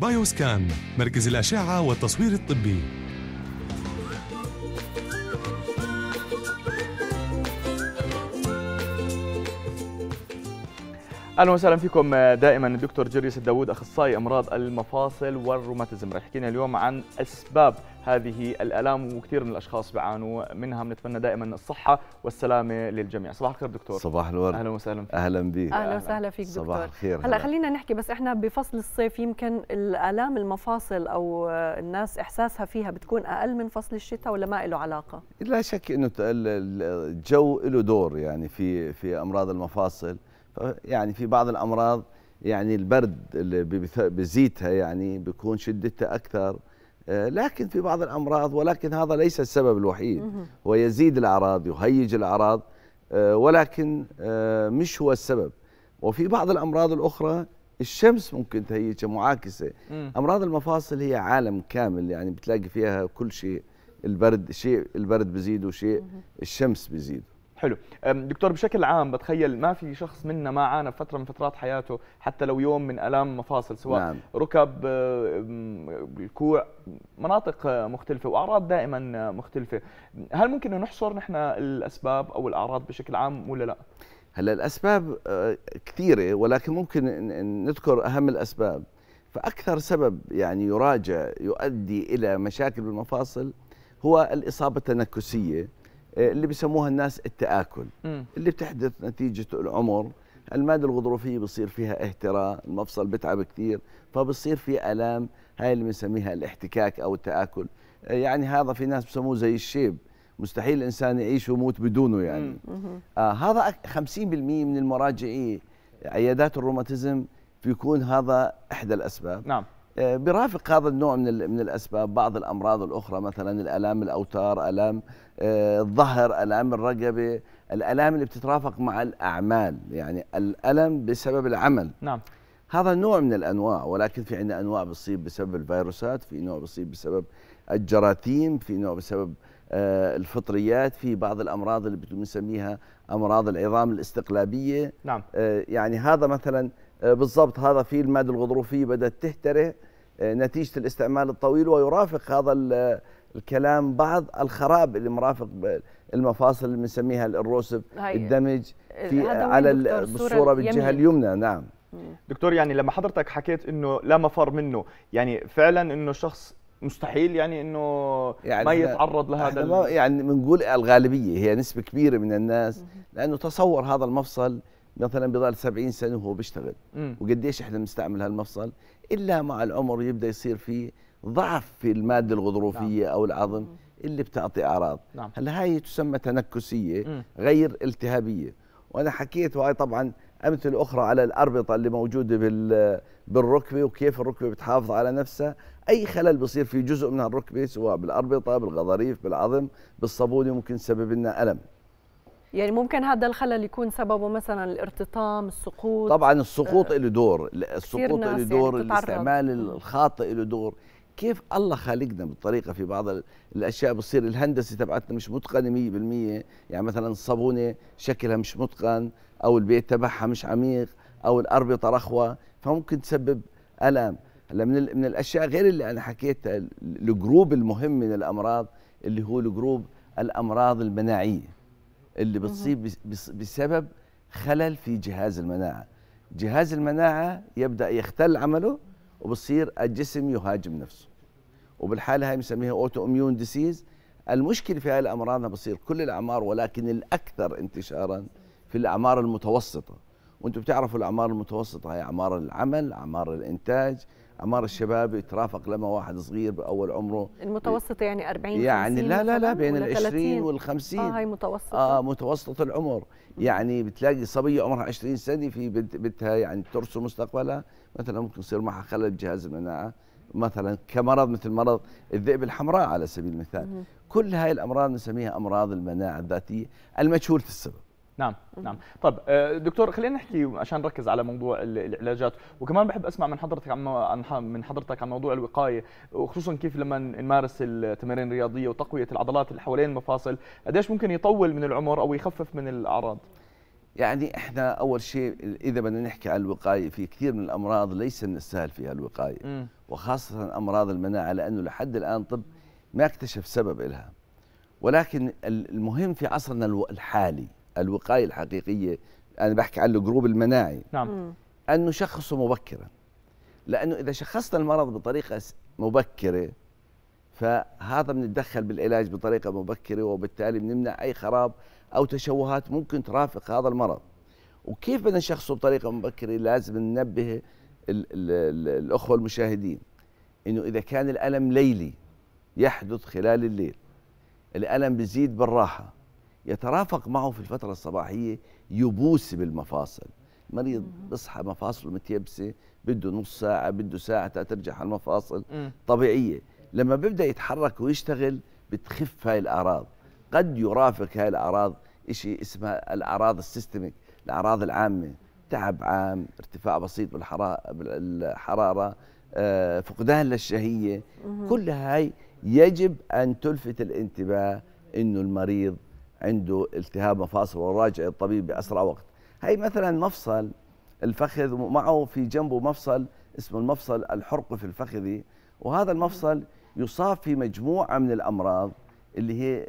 بايوسكان مركز الأشعة والتصوير الطبي اهلا وسهلا فيكم آه، دائما الدكتور جريس الداوود اخصائي امراض المفاصل والروماتيزم رح يحكينا اليوم عن اسباب هذه الالام وكثير من الاشخاص بيعانوا منها بنتمنى دائما الصحه والسلامه للجميع صباح الخير دكتور صباح الورد اهلا وسهلا فيك اهلا بك اهلا وسهلا فيك دكتور صباح الخير هلا خلينا نحكي بس احنا بفصل الصيف يمكن الالام المفاصل او الناس احساسها فيها بتكون اقل من فصل الشتاء ولا ما له علاقه لا شك انه الجو له دور يعني في في امراض المفاصل يعني في بعض الامراض يعني البرد اللي بزيتها يعني بيكون شدتها اكثر آه، لكن في بعض الامراض ولكن هذا ليس السبب الوحيد هو يزيد الاعراض يهيج الاعراض آه، ولكن آه، مش هو السبب وفي بعض الامراض الاخرى الشمس ممكن تهيج معاكسه امراض المفاصل هي عالم كامل يعني بتلاقي فيها كل شيء البرد شيء البرد بزيد وشيء الشمس بزيد حلو دكتور بشكل عام بتخيل ما في شخص منا ما عانى فتره من فترات حياته حتى لو يوم من الام مفاصل سواء نعم. ركب الكوع مناطق مختلفه واعراض دائما مختلفه هل ممكن نحصر نحن الاسباب او الاعراض بشكل عام ولا لا هلا الاسباب أه، كثيره ولكن ممكن نذكر اهم الاسباب فاكثر سبب يعني يراجع يؤدي الى مشاكل بالمفاصل هو الاصابه التنكسيه آه، اللي بيسموها الناس التآكل اللي بتحدث نتيجة العمر المادة الغضروفية بصير فيها اهتراء المفصل بتعب كثير فبصير في ألام هاي اللي بنسميها الاحتكاك أو التآكل آه، يعني هذا في ناس بسموه زي الشيب مستحيل الإنسان يعيش ويموت بدونه يعني آه هذا 50% من المراجعين عيادات الروماتيزم بيكون هذا إحدى الأسباب نعم آه، برافق هذا النوع من من الاسباب بعض الامراض الاخرى مثلا الالام الاوتار، الام آه، الظهر، الام الرقبه، الالام اللي بتترافق مع الاعمال، يعني الالم بسبب العمل. نعم. هذا نوع من الانواع ولكن في عندنا انواع بتصيب بسبب الفيروسات، في نوع بتصيب بسبب الجراثيم، في نوع بسبب آه، الفطريات في بعض الامراض اللي بنسميها امراض العظام الاستقلابيه نعم يعني هذا مثلا آه، بالضبط هذا في الماده الغضروفيه بدات تهتري آه، نتيجه الاستعمال الطويل ويرافق هذا الكلام بعض الخراب اللي مرافق المفاصل اللي بنسميها الروسب الدمج في على بالصوره بالجهه اليمنى نعم دكتور يعني لما حضرتك حكيت انه لا مفر منه يعني فعلا انه الشخص مستحيل يعني انه يعني ما يتعرض لهذا يعني بنقول الغالبيه هي نسبه كبيره من الناس لانه تصور هذا المفصل مثلا بضل 70 سنه وهو بيشتغل وقديش احنا بنستعمل هالمفصل الا مع العمر يبدا يصير في ضعف في الماده الغضروفيه نعم. او العظم اللي بتعطي اعراض نعم. هلا هاي تسمى تنكسيه غير التهابيه وانا حكيت وهي طبعا امثله اخرى على الاربطه اللي موجوده بال بالركبه وكيف الركبه بتحافظ على نفسها اي خلل بصير في جزء من الركبه سواء بالاربطه بالغضاريف بالعظم بالصابونه ممكن يسبب لنا الم يعني ممكن هذا الخلل يكون سببه مثلا الارتطام السقوط طبعا السقوط آه له دور السقوط له يعني دور يعني الاستعمال الخاطئ له دور كيف الله خالقنا بالطريقه في بعض الاشياء بتصير الهندسه تبعتنا مش متقنه 100% يعني مثلا الصابونه شكلها مش متقن او البيت تبعها مش عميق او الاربطه رخوه فممكن تسبب الم هلا من من الاشياء غير اللي انا حكيتها الجروب المهم من الامراض اللي هو الجروب الامراض المناعيه اللي بتصيب بسبب خلل في جهاز المناعه جهاز المناعه يبدا يختل عمله وبصير الجسم يهاجم نفسه وبالحاله هاي بنسميها اوتو اميون ديسيز المشكله في هاي الامراض بصير كل الاعمار ولكن الاكثر انتشارا في الاعمار المتوسطه وانتم بتعرفوا الاعمار المتوسطه هي اعمار العمل اعمار الانتاج اعمار الشباب يترافق لما واحد صغير باول عمره المتوسط يعني 40 يعني لا لا لا بين ال 20 وال 50 اه هي متوسطه اه متوسطه العمر يعني بتلاقي صبيه عمرها 20 سنه في بنت بنتها يعني ترسم مستقبلها مثلا ممكن يصير معها خلل بجهاز المناعه مثلا كمرض مثل مرض الذئب الحمراء على سبيل المثال كل هاي الامراض نسميها امراض المناعه الذاتيه المجهوله السبب نعم نعم طب آه، دكتور خلينا نحكي عشان نركز على موضوع العلاجات وكمان بحب اسمع من حضرتك عن من حضرتك عن موضوع الوقايه وخصوصا كيف لما نمارس التمارين الرياضيه وتقويه العضلات اللي حوالين المفاصل قديش ممكن يطول من العمر او يخفف من الاعراض يعني احنا اول شيء اذا بدنا نحكي عن الوقايه في كثير من الامراض ليس من السهل فيها الوقايه وخاصه امراض المناعه لانه لحد الان طب ما اكتشف سبب لها ولكن المهم في عصرنا الحالي الوقايه الحقيقيه انا بحكي عن الجروب المناعي نعم ان نشخصه مبكرا لانه اذا شخصنا المرض بطريقه مبكره فهذا بنتدخل بالعلاج بطريقه مبكره وبالتالي بنمنع اي خراب او تشوهات ممكن ترافق هذا المرض وكيف بدنا نشخصه بطريقه مبكره لازم ننبه الـ الـ الـ الاخوه المشاهدين انه اذا كان الالم ليلي يحدث خلال الليل الالم بزيد بالراحه يترافق معه في الفترة الصباحية يبوس بالمفاصل مريض بصحى مفاصله متيبسة بده نص ساعة بده ساعة ترجع على المفاصل طبيعية لما بيبدأ يتحرك ويشتغل بتخف هاي الأعراض قد يرافق هاي الأعراض شيء اسمه الأعراض السيستميك الأعراض العامة تعب عام ارتفاع بسيط بالحرارة آه، فقدان للشهية كل هاي يجب أن تلفت الانتباه أنه المريض عنده التهاب مفاصل وراجع الطبيب باسرع وقت هي مثلا مفصل الفخذ ومعه في جنبه مفصل اسمه المفصل الحرق في الفخذي وهذا المفصل يصاب في مجموعه من الامراض اللي هي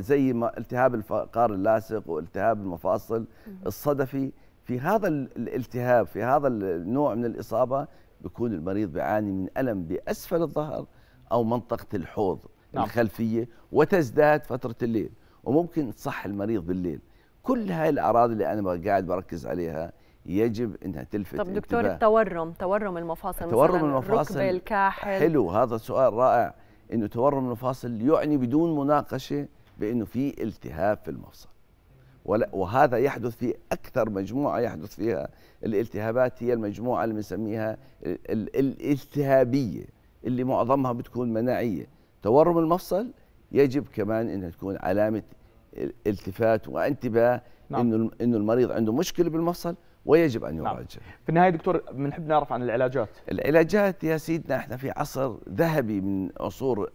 زي ما التهاب الفقار اللاصق والتهاب المفاصل الصدفي في هذا الالتهاب في هذا النوع من الاصابه بيكون المريض بيعاني من الم باسفل الظهر او منطقه الحوض نعم. الخلفيه وتزداد فتره الليل وممكن تصح المريض بالليل كل هاي الاعراض اللي انا قاعد بركز عليها يجب انها تلفت طب دكتور انتباه. التورم تورم المفاصل تورم المفاصل الركبه الكاحل حلو هذا سؤال رائع انه تورم المفاصل يعني بدون مناقشه بانه في التهاب في المفصل وهذا يحدث في اكثر مجموعه يحدث فيها الالتهابات هي المجموعه اللي بنسميها الالتهابيه اللي معظمها بتكون مناعيه تورم المفصل يجب كمان انها تكون علامه التفات وانتباه نعم. انه انه المريض عنده مشكله بالمفصل ويجب ان يعالج نعم. في النهايه دكتور بنحب نعرف عن العلاجات العلاجات يا سيدنا احنا في عصر ذهبي من عصور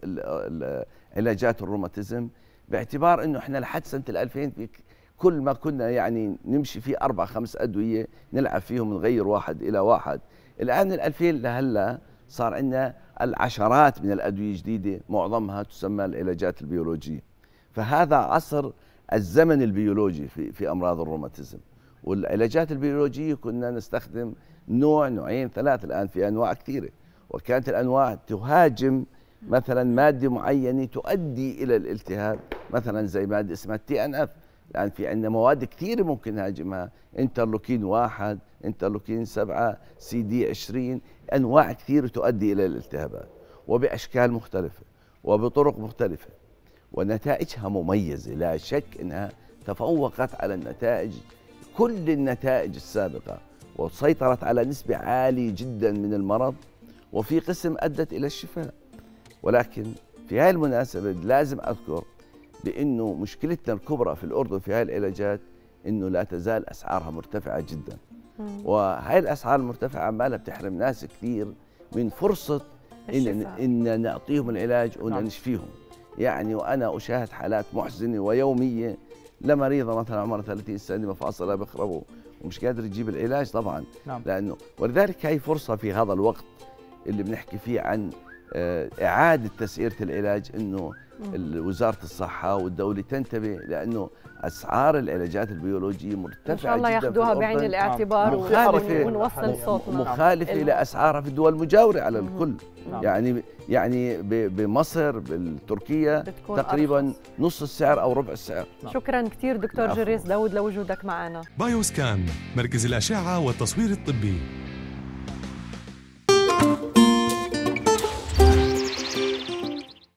علاجات الروماتيزم باعتبار انه احنا لحد سنه 2000 كل ما كنا يعني نمشي فيه اربع خمس ادويه نلعب فيهم نغير واحد الى واحد الان ال 2000 لهلا صار عندنا العشرات من الادويه الجديده معظمها تسمى العلاجات البيولوجيه فهذا عصر الزمن البيولوجي في في امراض الروماتيزم والعلاجات البيولوجيه كنا نستخدم نوع نوعين ثلاث الان في انواع كثيره وكانت الانواع تهاجم مثلا ماده معينه تؤدي الى الالتهاب مثلا زي ماده اسمها التي ان اف الان في عندنا مواد كثيره ممكن نهاجمها انترلوكين واحد انترلوكين 7 سي دي 20 انواع كثيره تؤدي الى الالتهابات وباشكال مختلفه وبطرق مختلفه ونتائجها مميزه لا شك انها تفوقت على النتائج كل النتائج السابقه وسيطرت على نسبه عاليه جدا من المرض وفي قسم ادت الى الشفاء ولكن في هاي المناسبه لازم اذكر بانه مشكلتنا الكبرى في الاردن في هاي العلاجات انه لا تزال اسعارها مرتفعه جدا وهي الاسعار المرتفعه عماله بتحرم ناس كثير من فرصه ان ان نعطيهم العلاج نعم. وان نشفيهم يعني وانا اشاهد حالات محزنه ويوميه لمريضه مثلا عمرها 30 سنه مفاصلها بخربوا ومش قادر تجيب العلاج طبعا نعم. لانه ولذلك هي فرصه في هذا الوقت اللي بنحكي فيه عن آه، اعاده تسعيره العلاج انه وزاره الصحه والدوله تنتبه لانه اسعار العلاجات البيولوجيه مرتفعه ان شاء الله ياخذوها بعين الاعتبار نعم. مخالفه ونوصل صوتنا مخالفه نعم. لاسعارها في الدول المجاوره على الكل نعم. يعني يعني بمصر بتركيا تقريبا أرخص. نص السعر او ربع السعر نعم. نعم. شكرا كثير دكتور جريس داود لوجودك معنا بايوسكان مركز الاشعه والتصوير الطبي